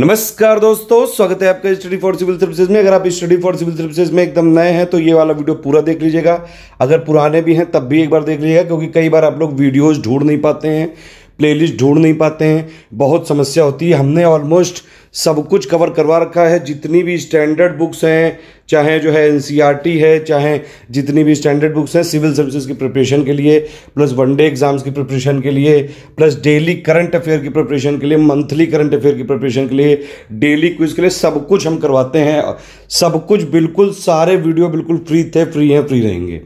नमस्कार दोस्तों स्वागत है आपका स्टडी फॉर सिविल सर्विसेज में अगर आप स्टडी फॉर सिविल सर्विसेज में एकदम नए हैं तो ये वाला वीडियो पूरा देख लीजिएगा अगर पुराने भी हैं तब भी एक बार देख लीजिएगा क्योंकि कई बार आप लोग वीडियोस ढूंढ नहीं पाते हैं प्लेलिस्ट ढूंढ नहीं पाते हैं बहुत समस्या होती है हमने ऑलमोस्ट सब कुछ कवर करवा रखा है जितनी भी स्टैंडर्ड बुक्स हैं चाहे जो है एन e है चाहे जितनी भी स्टैंडर्ड बुक्स हैं सिविल सर्विसेज की प्रिपरेशन के लिए प्लस वनडे एग्जाम्स की प्रिपरेशन के लिए प्लस डेली करंट अफेयर की प्रिपरेशन के लिए मंथली करंट अफेयर की प्रिपरेशन के लिए डेली क्विज के लिए सब कुछ हम करवाते हैं सब कुछ बिल्कुल सारे वीडियो बिल्कुल फ्री थे फ्री हैं फ्री रहेंगे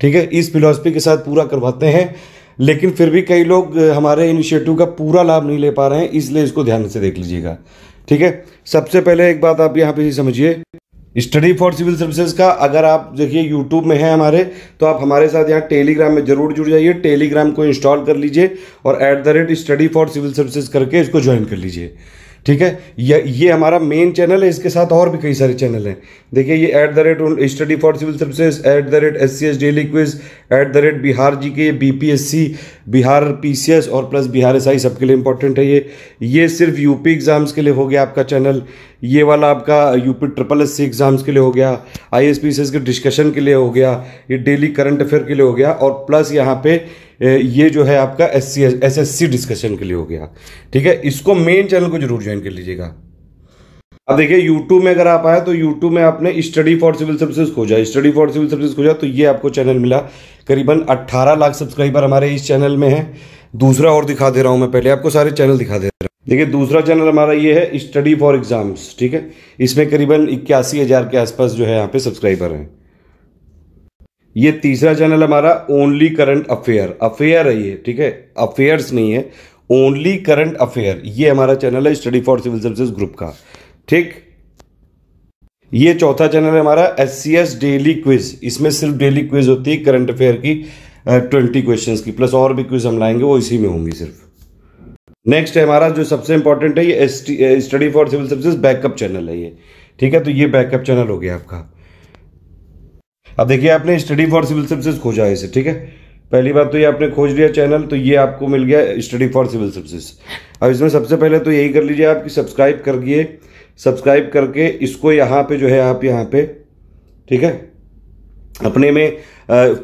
ठीक है इस फिलोसफी के साथ पूरा करवाते हैं लेकिन फिर भी कई लोग हमारे इनिशिएटिव का पूरा लाभ नहीं ले पा रहे हैं इसलिए इसको ध्यान से देख लीजिएगा ठीक है सबसे पहले एक बात आप यहाँ पे समझिए स्टडी फॉर सिविल सर्विसेज का अगर आप देखिए यूट्यूब में है हमारे तो आप हमारे साथ यहाँ टेलीग्राम में जरूर जुड़ जाइए टेलीग्राम को इंस्टॉल कर लीजिए और at the rate study for civil services करके इसको ज्वाइन कर लीजिए ठीक है ये ये हमारा मेन चैनल है इसके साथ और भी कई सारे चैनल हैं देखिए ये at the rate study for civil services at the rate S C S daily quiz at the rate Bihar G K B P S C Bihar P C S और प्लस बिहार एस आई सबके लिए important है ये ये सिर्फ UP exams के लिए हो गया आपका चैनल ये वाला आपका UP triple S C exams के लिए हो गया I S P C S के डिस्कशन के लिए हो गया ये डेली करंट अफेयर के लिए हो गया और प्लस यहाँ पे ये जो है आपका S C S C discussion के लिए हो गया ठीक है इसको मेन चैनल को जरूर ज्वाइन कर लीजिएगा अब देखिए यूट्यूब में अगर आप आए तो यूट्यूब में आपने स्टडी फॉर सिविल सर्विसेज खोजा स्टडी फॉर सिविल सर्विसेज खोजा तो ये आपको चैनल मिला करीबन 18 लाख सब्सक्राइबर हमारे इस चैनल में है दूसरा और दिखा दे रहा हूँ मैं पहले आपको सारे चैनल दिखा दे रहा हूँ देखिए दूसरा चैनल हमारा ये है स्टडी फॉर एग्जाम्स ठीक है इसमें करीबन इक्यासी हज़ार के आसपास जो है यहाँ पे सब्सक्राइबर हैं ये तीसरा चैनल हमारा ओनली करंट अफेयर अफेयर है ये ठीक है अफेयर्स नहीं है ओनली करंट अफेयर ये हमारा चैनल है study for civil services group का ठीक ये चौथा चैनल है हमारा S C S daily quiz इसमें सिर्फ डेली क्विज होती है करंट अफेयर की ट्वेंटी क्वेश्चन की प्लस और भी क्विज हम लाएंगे वो इसी में होंगी सिर्फ नेक्स्ट है हमारा जो सबसे इंपॉर्टेंट है ये study for civil services backup channel है ये ठीक है तो ये बैकअप चैनल हो गया आपका अब देखिए आपने स्टडी फॉर सिविल सर्विसेज खोजा है इसे ठीक है पहली बात तो ये आपने खोज लिया चैनल तो ये आपको मिल गया स्टडी फॉर सिविल सर्विसेज अब इसमें सबसे पहले तो यही कर लीजिए आप कि सब्सक्राइब करिए सब्सक्राइब करके इसको यहाँ पे जो है आप यहाँ पे ठीक है अपने में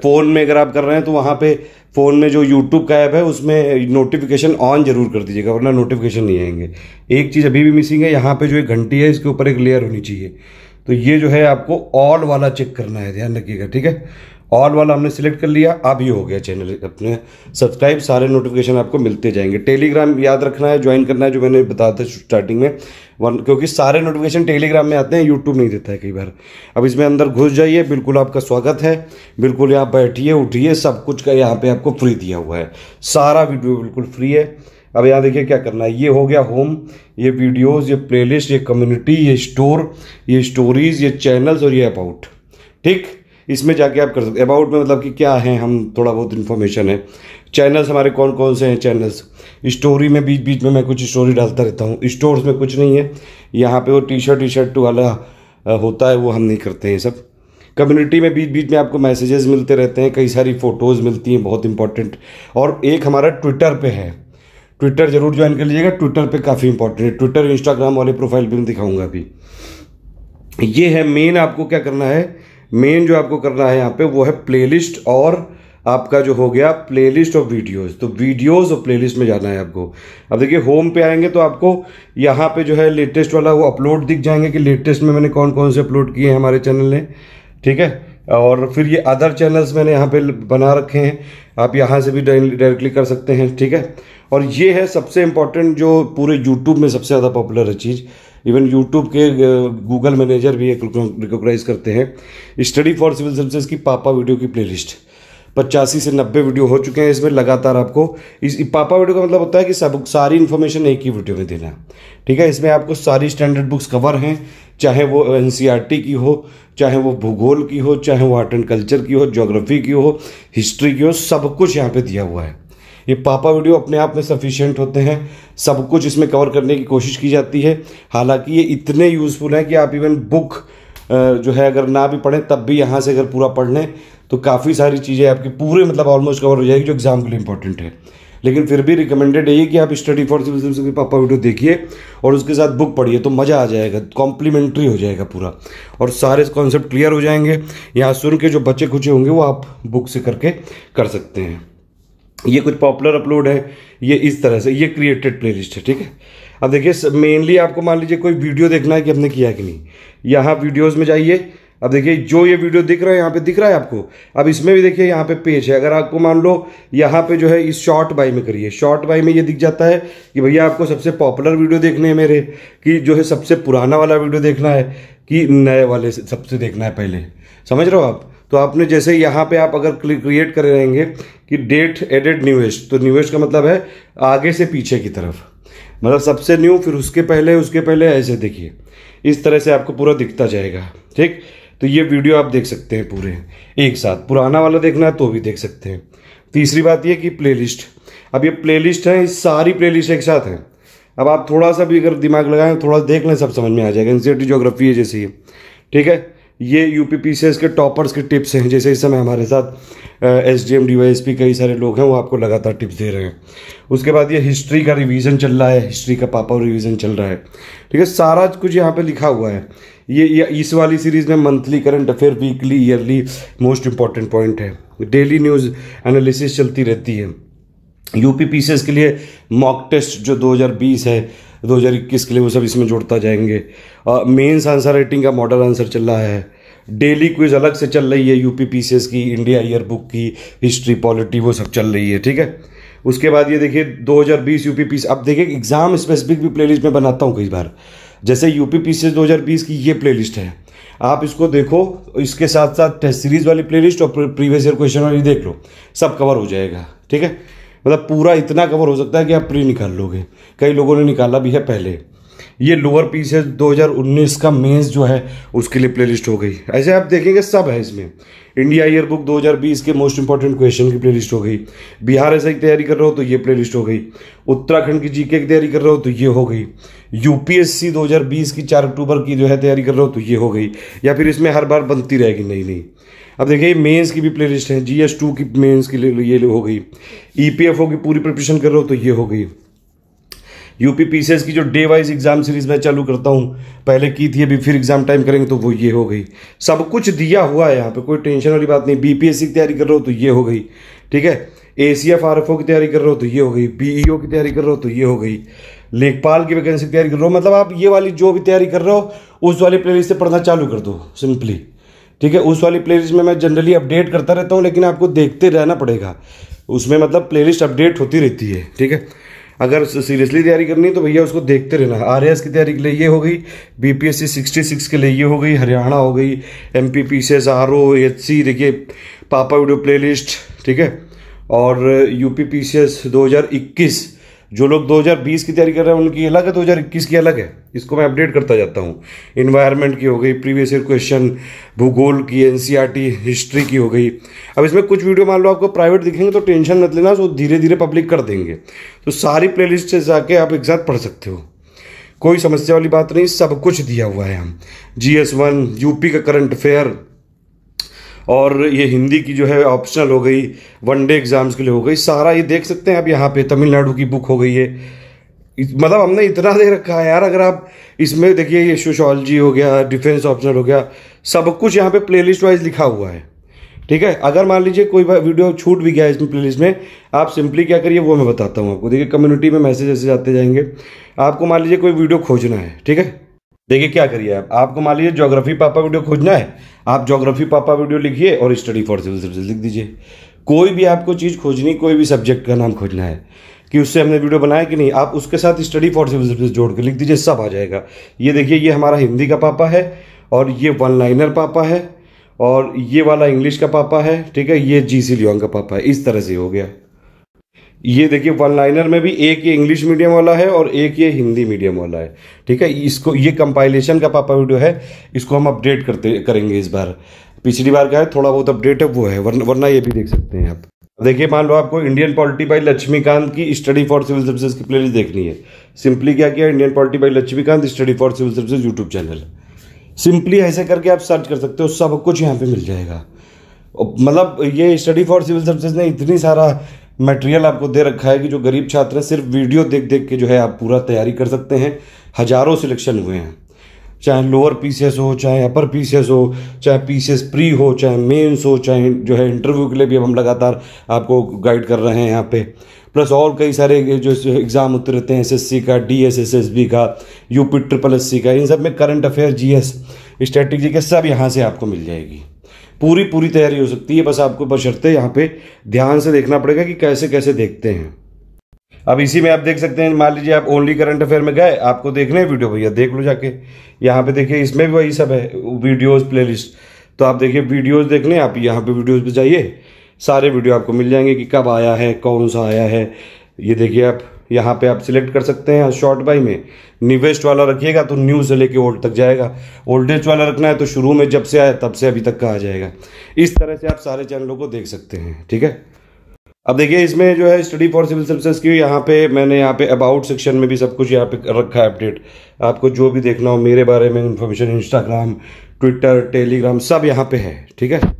फ़ोन में अगर आप कर रहे हैं तो वहाँ पे फ़ोन में जो यूट्यूब का ऐप है उसमें नोटिफिकेशन ऑन जरूर कर दीजिएगा वरना नोटिफिकेशन नहीं आएंगे एक चीज़ अभी भी मिसिंग है यहाँ पे जो एक घंटी है इसके ऊपर एक लेयर होनी चाहिए तो ये जो है आपको ऑल वाला चेक करना है ध्यान रखिएगा ठीक है ऑल वाला हमने सिलेक्ट कर लिया अब ये हो गया चैनल अपने सब्सक्राइब सारे नोटिफिकेशन आपको मिलते जाएंगे टेलीग्राम याद रखना है ज्वाइन करना है जो मैंने बताया था स्टार्टिंग में वन क्योंकि सारे नोटिफिकेशन टेलीग्राम में आते हैं यूट्यूब नहीं देता है कई बार अब इसमें अंदर घुस जाइए बिल्कुल आपका स्वागत है बिल्कुल यहाँ बैठिए उठिए सब कुछ का यहाँ पर आपको फ्री दिया हुआ है सारा वीडियो बिल्कुल फ्री है अब यहाँ देखिए क्या करना है ये हो गया होम ये वीडियोस ये प्लेलिस्ट ये कम्युनिटी ये स्टोर ये स्टोरीज ये चैनल्स और ये अबाउट ठीक इसमें जाके आप कर सकते अबाउट में मतलब कि क्या है हम थोड़ा बहुत इन्फॉर्मेशन है चैनल्स हमारे कौन कौन से हैं चैनल्स स्टोरी में बीच बीच में मैं कुछ स्टोरी डालता रहता हूँ स्टोर्स में कुछ नहीं है यहाँ पे वो टी शर्ट टी शर्ट वाला होता है वो हम नहीं करते हैं सब कम्युनिटी में बीच बीच में आपको मैसेजेस मिलते रहते हैं कई सारी फ़ोटोज़ मिलती हैं बहुत इंपॉर्टेंट और एक हमारा ट्विटर पे है ट्विटर जरूर ज्वाइन कर लीजिएगा ट्विटर पे काफ़ी इंपॉर्टेंट है ट्विटर इंस्टाग्राम वाले प्रोफाइल पे मैं दिखाऊंगा अभी ये है मेन आपको क्या करना है मेन जो आपको करना है यहाँ पे वो है प्लेलिस्ट और आपका जो हो गया प्लेलिस्ट ऑफ वीडियोस तो वीडियोस और प्लेलिस्ट में जाना है आपको अब देखिए होम पे आएंगे तो आपको यहाँ पे जो है लेटेस्ट वाला वो अपलोड दिख जाएंगे कि लेटेस्ट में मैंने कौन कौन से अपलोड किए हैं हमारे चैनल ने ठीक है और फिर ये अदर चैनल्स मैंने यहाँ पे बना रखे हैं आप यहाँ से भी डायरेक्टली कर सकते हैं ठीक है और ये है सबसे इम्पॉर्टेंट जो पूरे यूट्यूब में सबसे ज़्यादा पॉपुलर है चीज़ इवन यूट्यूब के गूगल मैनेजर भी एक रिकोगनाइज करते हैं स्टडी फॉर सिविल सर्विसेज की पापा वीडियो की प्लेलिस्ट पचासी से नब्बे वीडियो हो चुके हैं इसमें लगातार आपको इस पापा वीडियो का मतलब होता है कि सब सारी इन्फॉर्मेशन एक ही वीडियो में देना है ठीक है इसमें आपको सारी स्टैंडर्ड बुक्स कवर हैं चाहे वो एन e की हो चाहे वो भूगोल की हो चाहे वो आर्ट एंड कल्चर की हो जोग्राफी की हो हिस्ट्री की हो सब कुछ यहाँ पर दिया हुआ है ये पापा वीडियो अपने आप में सफिशिएंट होते हैं सब कुछ इसमें कवर करने की कोशिश की जाती है हालांकि ये इतने यूज़फुल हैं कि आप इवन बुक जो है अगर ना भी पढ़ें तब भी यहाँ से अगर पूरा पढ़ लें तो काफ़ी सारी चीज़ें आपकी पूरे मतलब ऑलमोस्ट कवर हो जाएगी जो एग्ज़ाम के लिए इंपॉर्टेंट है लेकिन फिर भी रिकमेंडेड है कि आप स्टडी फॉर सर्विस के पापा वीडियो देखिए और उसके साथ बुक पढ़िए तो मज़ा आ जाएगा कॉम्प्लीमेंट्री हो जाएगा पूरा और सारे कॉन्सेप्ट क्लियर हो जाएंगे यहाँ सुन के जो बच्चे खुचे होंगे वो आप बुक से करके कर सकते हैं ये कुछ पॉपुलर अपलोड है ये इस तरह से ये क्रिएटेड प्ले है ठीक है अब देखिए मेनली आपको मान लीजिए कोई वीडियो देखना है कि हमने किया कि नहीं यहाँ वीडियोज़ में जाइए अब देखिए जो ये वीडियो दिख रहा है यहाँ पे दिख रहा है आपको अब इसमें भी देखिए यहाँ पे पेज है अगर आपको मान लो यहाँ पे जो है इस शॉर्ट बाई में करिए शॉर्ट बाई में ये दिख जाता है कि भैया आपको सबसे पॉपुलर वीडियो देखने हैं मेरे कि जो है सबसे पुराना वाला वीडियो देखना है कि नए वाले सबसे देखना है पहले समझ रहे हो आप तो आपने जैसे यहाँ पे आप अगर क्रिएट करे रहेंगे कि डेट एडेड न्यूएस्ट तो न्यूएस्ट का मतलब है आगे से पीछे की तरफ मतलब सबसे न्यू फिर उसके पहले उसके पहले ऐसे देखिए इस तरह से आपको पूरा दिखता जाएगा ठीक तो ये वीडियो आप देख सकते हैं पूरे एक साथ पुराना वाला देखना है तो भी देख सकते हैं तीसरी बात ये कि प्लेलिस्ट अब ये प्लेलिस्ट है सारी प्लेलिस्ट एक साथ हैं अब आप थोड़ा सा भी अगर दिमाग लगाएं थोड़ा देख लें सब समझ में आ जाएगा एनसीईआरटी ज्योग्राफी है जैसे ये ठीक है ये यू पी पी के टॉपर्स के टिप्स हैं जैसे इस समय हमारे साथ S D M D Y S P कई सारे लोग हैं वो आपको लगातार टिप्स दे रहे हैं उसके बाद ये हिस्ट्री का रिविजन चल रहा है हिस्ट्री का पापा रिविज़न चल रहा है ठीक है सारा कुछ यहाँ पर लिखा हुआ है ये, ये इस वाली सीरीज़ में monthly current affair weekly yearly most important point है डेली न्यूज़ एनालिसिस चलती रहती है यूपी पीसीएस के लिए मॉक टेस्ट जो 2020 है 2021 के लिए वो सब इसमें जोड़ता जाएंगे मेंस आंसर राइटिंग का मॉडल आंसर चल रहा है डेली क्विज अलग से चल रही है यूपी पीसीएस की इंडिया ईयर बुक की हिस्ट्री पॉलिटी वो सब चल रही है ठीक है उसके बाद ये देखिए 2020 यूपी पीस अब देखिए एग्जाम स्पेसिफिक भी प्लेलिस्ट में बनाता हूँ कई बार जैसे यूपी पी 2020 की ये प्ले है आप इसको देखो इसके साथ साथ टेस्ट सीरीज वाली प्ले और प्रीवियस ईयर क्वेश्चन वाली देख लो सब कवर हो जाएगा ठीक है मतलब पूरा इतना कवर हो सकता है कि आप प्री निकाल लोगे कई लोगों ने निकाला भी है पहले ये लोअर पीस है 2019 का मेंस जो है उसके लिए प्लेलिस्ट हो गई ऐसे आप देखेंगे सब है इसमें इंडिया ईयर बुक 2020 के मोस्ट इंपॉर्टेंट क्वेश्चन की प्लेलिस्ट हो गई बिहार ऐसा की तैयारी कर रहे हो तो ये प्लेलिस्ट हो गई उत्तराखंड की जीके की तैयारी कर रहे हो तो ये हो गई यूपीएससी 2020 की 4 अक्टूबर की जो है तैयारी कर रहे हो तो ये हो गई या फिर इसमें हर बार बनती रहेगी नई नई अब देखिए मेंस की भी प्लेलिस्ट है जीएस टू की मेंस की ये हो गई ईपीएफओ e की पूरी प्रिपरेशन कर रहे हो तो ये हो गई यूपी पीसीएस की जो डे वाइज एग्ज़ाम सीरीज़ मैं चालू करता हूँ पहले की थी अभी फिर एग्ज़ाम टाइम करेंगे तो वो ये हो गई सब कुछ दिया हुआ है यहाँ पे कोई टेंशन वाली बात नहीं बीपीएससी की तैयारी कर रहा हो तो ये हो गई ठीक है A C F R F O की तैयारी कर रहे हो तो ये हो गई बी की तैयारी कर रहे हो तो ये हो गई लेखपाल की वैकेंसी की तैयारी कर रहा हो मतलब आप ये वाली जो भी तैयारी कर रहे हो उस वाली प्ले से पढ़ना चालू कर दो सिंपली ठीक है उस वाली प्लेलिस्ट में मैं जनरली अपडेट करता रहता हूँ लेकिन आपको देखते रहना पड़ेगा उसमें मतलब प्लेलिस्ट अपडेट होती रहती है ठीक है अगर सीरियसली तैयारी करनी है तो भैया उसको देखते रहना आर की तैयारी के लिए ये हो गई B P S C sixty six के लिए ये हो गई हरियाणा हो गई एम पी पी सी C R O H C देखिए पापा वीडियो प्ले लिस्ट ठीक है और यू पी पी सी एस दो हज़ार इक्कीस जो लोग 2020 की तैयारी कर रहे हैं उनकी अलग है 2021 की अलग है इसको मैं अपडेट करता जाता हूँ इन्वायरमेंट की हो गई प्रीवियस ईयर क्वेश्चन भूगोल की एन हिस्ट्री e की हो गई अब इसमें कुछ वीडियो मान लो आपको प्राइवेट दिखेंगे तो टेंशन मत लेना वो धीरे धीरे पब्लिक कर देंगे तो सारी प्ले से जाके आप एक साथ पढ़ सकते हो कोई समस्या वाली बात नहीं सब कुछ दिया हुआ है हम जी एस वन यूपी का करंट अफेयर और ये हिंदी की जो है ऑप्शनल हो गई वन डे एग्ज़ाम्स के लिए हो गई सारा ये देख सकते हैं आप यहाँ पे तमिलनाडु की बुक हो गई है मतलब हमने इतना दे रखा है यार अगर आप इसमें देखिए ये सोशोलॉजी हो गया डिफेंस ऑप्शनल हो गया सब कुछ यहाँ पे प्लेलिस्ट वाइज लिखा हुआ है ठीक है अगर मान लीजिए कोई वीडियो छूट भी गया इसमें प्लेलिस्ट में आप सिंपली क्या करिए वो मैं बताता हूँ आपको देखिए कम्युनिटी में मैसेज ऐसे जाते जाएंगे आपको मान लीजिए कोई वीडियो खोजना है ठीक है देखिए क्या करिए आप आपको मान लीजिए ज्योग्राफी पापा वीडियो खोजना है आप ज्योग्राफी पापा वीडियो लिखिए और स्टडी फॉर सिविल सर्विस लिख दीजिए कोई भी आपको चीज़ खोजनी कोई भी सब्जेक्ट का नाम खोजना है कि उससे हमने वीडियो बनाया कि नहीं आप उसके साथ स्टडी फॉर सिविल सर्विस जोड़ के लिख दीजिए सब आ जाएगा ये देखिए ये हमारा हिंदी का पापा है और ये वन लाइनर पापा है और ये वाला इंग्लिश का पापा है ठीक है ये जी सी लियोन का पापा है इस तरह से हो गया ये देखिए वन लाइनर में भी एक ये इंग्लिश मीडियम वाला है और एक ये हिंदी मीडियम वाला है ठीक है इसको ये कंपाइलेशन का पापा वीडियो है इसको हम अपडेट करते करेंगे इस बार पिछली बार का है थोड़ा बहुत अपडेट है वो है वरना वरना ये भी देख सकते हैं आप देखिए मान लो आपको इंडियन पॉलिटी बाई लक्ष्मीकांत की स्टडी फॉर सिविल सर्विसेज की प्लेलिस्ट देखनी है सिंपली क्या किया Indian polity by Laxmikant study for civil services YouTube channel simply ऐसे करके आप सर्च कर सकते हो सब कुछ यहाँ पर मिल जाएगा मतलब ये स्टडी फॉर सिविल सर्विसेज ने इतनी सारा मटेरियल आपको दे रखा है कि जो गरीब छात्र है सिर्फ वीडियो देख देख के जो है आप पूरा तैयारी कर सकते हैं हजारों सिलेक्शन हुए हैं चाहे लोअर पीसीएस हो चाहे अपर पीसीएस हो चाहे पीसीएस प्री हो चाहे मेंस हो चाहे जो है इंटरव्यू के लिए भी हम लगातार आपको गाइड कर रहे हैं यहाँ पे प्लस और कई सारे जो एग्ज़ाम होते रहते हैं एस का डी बी का यूपी ट्रिपल सी का इन सब में करंट अफेयर जीएस स्ट्रेटेजी के सब यहाँ से आपको मिल जाएगी पूरी पूरी तैयारी हो सकती है बस आपको बशर्ते यहाँ पे ध्यान से देखना पड़ेगा कि कैसे कैसे देखते हैं अब इसी में आप देख सकते हैं मान लीजिए आप ओनली करंट अफेयर में गए आपको देखने वीडियो भैया देख लो जाके यहाँ पे देखिए इसमें भी वही सब है वीडियोस प्लेलिस्ट तो आप देखिए वीडियोस देख लें आप यहाँ पे वीडियोस पे जाइए सारे वीडियो आपको मिल जाएंगे कि कब आया है कौन सा आया है ये देखिए आप यहाँ पे आप सिलेक्ट कर सकते हैं शॉर्ट बाई में निवेस्ट वाला रखिएगा तो न्यू से लेके ओल्ड तक जाएगा ओल्डेज वाला रखना है तो शुरू में जब से आया तब से अभी तक का आ जाएगा इस तरह से आप सारे चैनलों को देख सकते हैं ठीक है अब देखिए इसमें जो है स्टडी फॉर सिविल सर्विसेज की यहाँ पे मैंने यहाँ पे अबाउट सेक्शन में भी सब कुछ यहाँ पे रखा है अपडेट आपको जो भी देखना हो मेरे बारे में इन्फॉर्मेशन इंस्टाग्राम ट्विटर टेलीग्राम सब यहाँ पे है ठीक है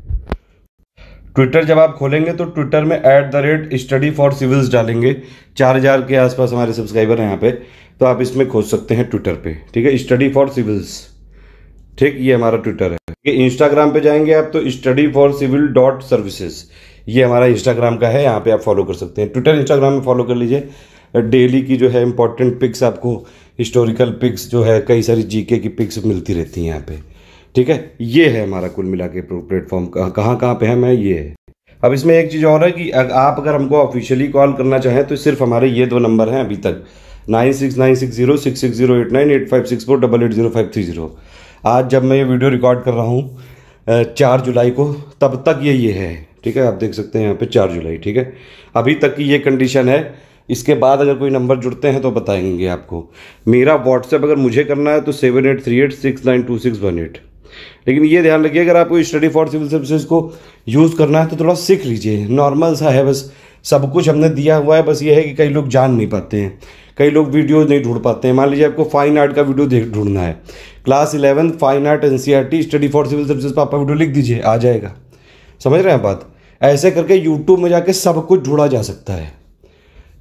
ट्विटर जब आप खोलेंगे तो ट्विटर में at the rate study for civils डालेंगे चार हज़ार के आसपास हमारे सब्सक्राइबर हैं यहाँ पे तो आप इसमें खोज सकते हैं ट्विटर पे ठीक है स्टडी फॉर सिविल्स ठीक ये हमारा ट्विटर है ठीक है इंस्टाग्राम पे जाएंगे आप तो study for civil dot services ये हमारा इंस्टाग्राम का है यहाँ पे आप फॉलो कर सकते हैं ट्विटर इंस्टाग्राम में फॉलो कर लीजिए डेली की जो है इंपॉर्टेंट पिक्स आपको हिस्टोरिकल पिक्स जो है कई सारी जीके की पिक्स मिलती रहती हैं यहाँ पे ठीक है ये है हमारा कुल मिला के प्लेटफॉर्म कहाँ कहाँ पे है मैं ये है अब इसमें एक चीज़ और है कि आप अगर हमको ऑफिशियली कॉल करना चाहें तो सिर्फ हमारे ये दो नंबर हैं अभी तक nine six nine six zero six six zero eight nine eight five six four double eight zero five three zero आज जब मैं ये वीडियो रिकॉर्ड कर रहा हूँ चार जुलाई को तब तक ये ये है ठीक है आप देख सकते हैं यहाँ पे चार जुलाई ठीक है अभी तक की ये कंडीशन है इसके बाद अगर कोई नंबर जुड़ते हैं तो बताएंगे आपको मेरा व्हाट्सएप अगर मुझे करना है तो seven eight three eight six nine two six one eight लेकिन ये ध्यान रखिए अगर आपको स्टडी फॉर सिविल सर्विसेज को यूज़ करना है तो थोड़ा सीख लीजिए नॉर्मल सा है बस सब कुछ हमने दिया हुआ है बस ये है कि कई लोग जान नहीं पाते हैं कई लोग वीडियो नहीं ढूंढ पाते हैं मान लीजिए आपको फाइन आर्ट का वीडियो देख ढूंढना है class eleven fine art and study for civil services पर आपका वीडियो लिख दीजिए आ जाएगा समझ रहे हैं बात ऐसे करके यूट्यूब में जाके सब कुछ ढूंढा जा सकता है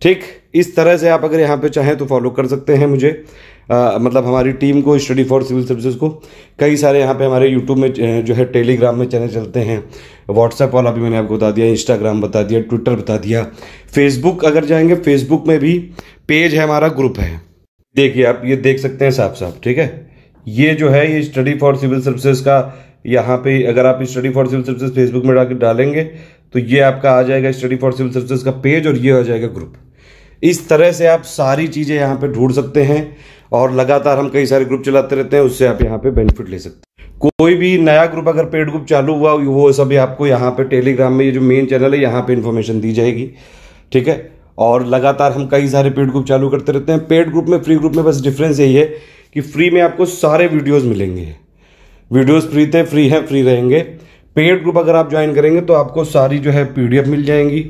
ठीक इस तरह से आप अगर यहाँ पे चाहें तो फॉलो कर सकते हैं मुझे आ, मतलब हमारी टीम को स्टडी फॉर सिविल सर्विसेज को कई सारे यहाँ पे हमारे यूट्यूब में जो है टेलीग्राम में चैनल चलते हैं व्हाट्सएप वाला भी मैंने आपको बता दिया इंस्टाग्राम बता दिया ट्विटर बता दिया फेसबुक अगर जाएंगे फेसबुक में भी पेज है हमारा ग्रुप है देखिए आप ये देख सकते हैं साफ साफ ठीक है ये जो है ये स्टडी फॉर सिविल सर्विसेज का यहाँ पे अगर आप study for civil services Facebook में डाल डालेंगे तो ये आपका आ जाएगा स्टडी फॉर सिविल सर्विसेज का पेज और ये आ जाएगा ग्रुप इस तरह से आप सारी चीज़ें यहाँ पे ढूंढ सकते हैं और लगातार हम कई सारे ग्रुप चलाते रहते हैं उससे आप यहाँ पे बेनिफिट ले सकते हैं कोई भी नया ग्रुप अगर पेड ग्रुप चालू हुआ वो सभी आपको यहाँ पे टेलीग्राम में ये जो मेन चैनल है यहाँ पे इन्फॉर्मेशन दी जाएगी ठीक है और लगातार हम कई सारे पेड ग्रुप चालू करते रहते हैं पेड ग्रुप में फ्री ग्रुप में बस डिफरेंस यही है कि फ्री में आपको सारे वीडियोज़ मिलेंगे वीडियोज़ फ्री थे फ्री हैं फ्री रहेंगे पेड ग्रुप अगर आप ज्वाइन करेंगे तो आपको सारी जो है पी मिल जाएंगी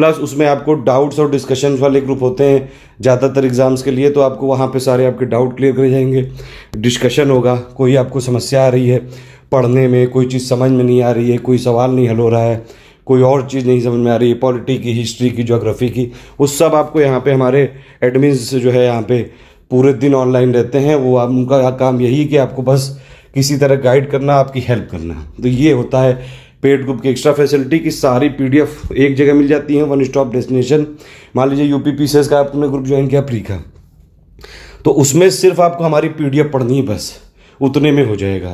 प्लस उसमें आपको डाउट्स और डिस्कशन वाले ग्रुप होते हैं ज़्यादातर एग्ज़ाम्स के लिए तो आपको वहाँ पे सारे आपके डाउट क्लियर करे जाएंगे डिस्कशन होगा कोई आपको समस्या आ रही है पढ़ने में कोई चीज़ समझ में नहीं आ रही है कोई सवाल नहीं हल हो रहा है कोई और चीज़ नहीं समझ में आ रही है पॉलिटी की हिस्ट्री की जोग्राफी की उस सब आपको यहाँ पे हमारे एडमिन्स जो है यहाँ पे पूरे दिन ऑनलाइन रहते हैं वो आप उनका काम यही कि आपको बस किसी तरह गाइड करना आपकी हेल्प करना तो ये होता है पेड ग्रुप की एक्स्ट्रा फैसिलिटी की सारी पीडीएफ एक जगह मिल जाती है वन स्टॉप डेस्टिनेशन मान लीजिए यूपी पीसीएस का आपने ग्रुप ज्वाइन किया प्री का तो उसमें सिर्फ आपको हमारी पीडीएफ पढ़नी है बस उतने में हो जाएगा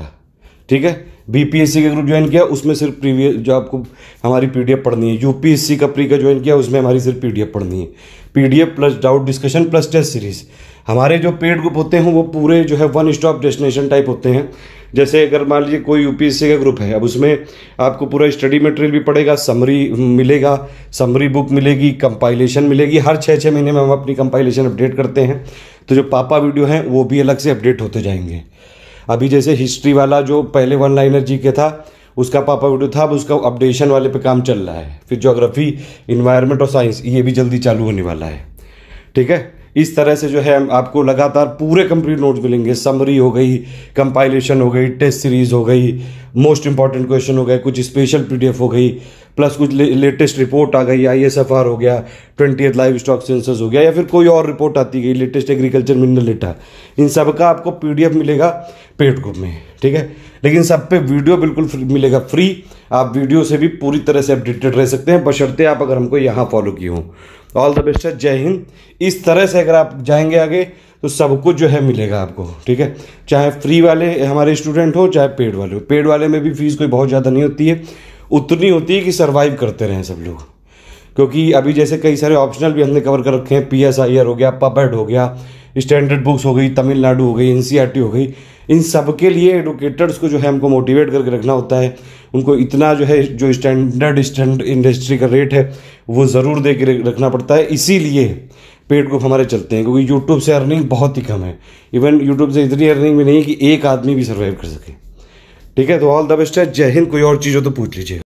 ठीक है बीपीएससी का ग्रुप ज्वाइन किया उसमें सिर्फ प्रीवियस जो आपको हमारी पीडीएफ पढ़नी है यूपीएससी का प्री का ज्वाइन किया उसमें हमारी सिर्फ पीडीएफ पढ़नी है PDF plus doubt discussion plus test series हमारे जो पेड ग्रुप होते हैं वो पूरे जो है वन स्टॉप डेस्टिनेशन टाइप होते हैं जैसे अगर मान लीजिए कोई सी का ग्रुप है अब उसमें आपको पूरा स्टडी मटेरियल भी पड़ेगा समरी मिलेगा समरी बुक मिलेगी कंपाइलेशन मिलेगी हर छः छः महीने में हम अपनी कंपाइलेशन अपडेट करते हैं तो जो पापा वीडियो हैं वो भी अलग से अपडेट होते जाएंगे अभी जैसे हिस्ट्री वाला जो पहले वन लाइनर जी के था उसका पापा वीडियो था अब उसका अपडेशन वाले पे काम चल रहा है फिर जोग्राफी इन्वायरमेंट और साइंस ये भी जल्दी चालू होने वाला है ठीक है इस तरह से जो है आपको लगातार पूरे कंप्लीट नोट्स मिलेंगे समरी हो गई कंपाइलेशन हो गई टेस्ट सीरीज हो गई मोस्ट इंपॉर्टेंट क्वेश्चन हो गए कुछ स्पेशल पीडीएफ हो गई प्लस कुछ ले, लेटेस्ट रिपोर्ट आ गई आई एस एफ आर हो गया ट्वेंटी लाइव स्टॉक सेंसस हो गया या फिर कोई और रिपोर्ट आती गई लेटेस्ट एग्रीकल्चर मिनरल डेटा इन सब का आपको पी मिलेगा पेड ग्रुप में ठीक है लेकिन सब पे वीडियो बिल्कुल फ्री मिलेगा फ्री आप वीडियो से भी पूरी तरह से अपडेटेड रह सकते हैं बशर्ते आप अगर हमको यहाँ फॉलो किए हों ऑल द बेस्ट है जय हिंद इस तरह से अगर आप जाएंगे आगे तो सब कुछ जो है मिलेगा आपको ठीक है चाहे फ्री वाले हमारे स्टूडेंट हो चाहे पेड वाले हो पेड वाले में भी फीस कोई बहुत ज़्यादा नहीं होती है उतनी होती है कि सर्वाइव करते रहें सब लोग क्योंकि अभी जैसे कई सारे ऑप्शनल भी हमने कवर कर रखे हैं पी एस आई आर हो गया पपेड हो गया स्टैंडर्ड बुक्स हो गई तमिलनाडु हो गई एन सी आर टी हो गई इन सब के लिए एडुकेटर्स को जो है हमको मोटिवेट करके रखना होता है उनको इतना जो है जो स्टैंडर्ड स्टैंड इंडस्ट्री का रेट है वो ज़रूर दे के रखना पड़ता है इसीलिए पेड ग्रुप हमारे चलते हैं क्योंकि यूट्यूब से अर्निंग बहुत ही कम है इवन यूट्यूब से इतनी अर्निंग भी नहीं कि एक आदमी भी सर्वाइव कर सके ठीक है तो ऑल द बेस्ट है जय हिंद कोई और चीज़ हो तो पूछ लीजिए